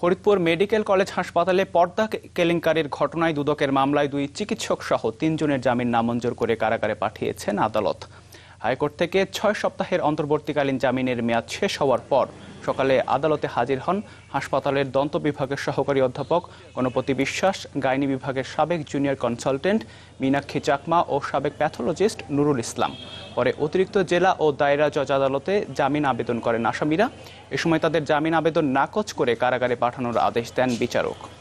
Faridpur medical college হাসপাতালে পর্দা কেলেঙ্কারির ঘটনায় দুদকের মামলায় দুই চিকিৎসক সহ তিনজনের জামিন নামঞ্জুর করে কারাগারে পাঠিয়েছেন আদালত হাইকোর্ট থেকে ছয় সপ্তাহের অন্তর্বর্তীকালীন জামিনের মেয়াদ শেষ হওয়ার পর সকালে আদালতে হাজির হন হাসপাতালের দন্ত বিভাগের সহকারী অধ্যাপক গণপতি বিশ্বাস গাইনি বিভাগের সাবেক জুনিয়র কনসালটেন্ট মীনাক্ষী চাকমা ও সাবেক প্যাথোলজিস্ট নুরুল ইসলাম পরে অতিরিক্ত জেলা ও দায়রা জজ আদালতে জামিন আবেদন করেন আসামিরা এ সময় তাদের জামিন আবেদন নাকচ করে কারাগারে পাঠানোর আদেশ দেন বিচারক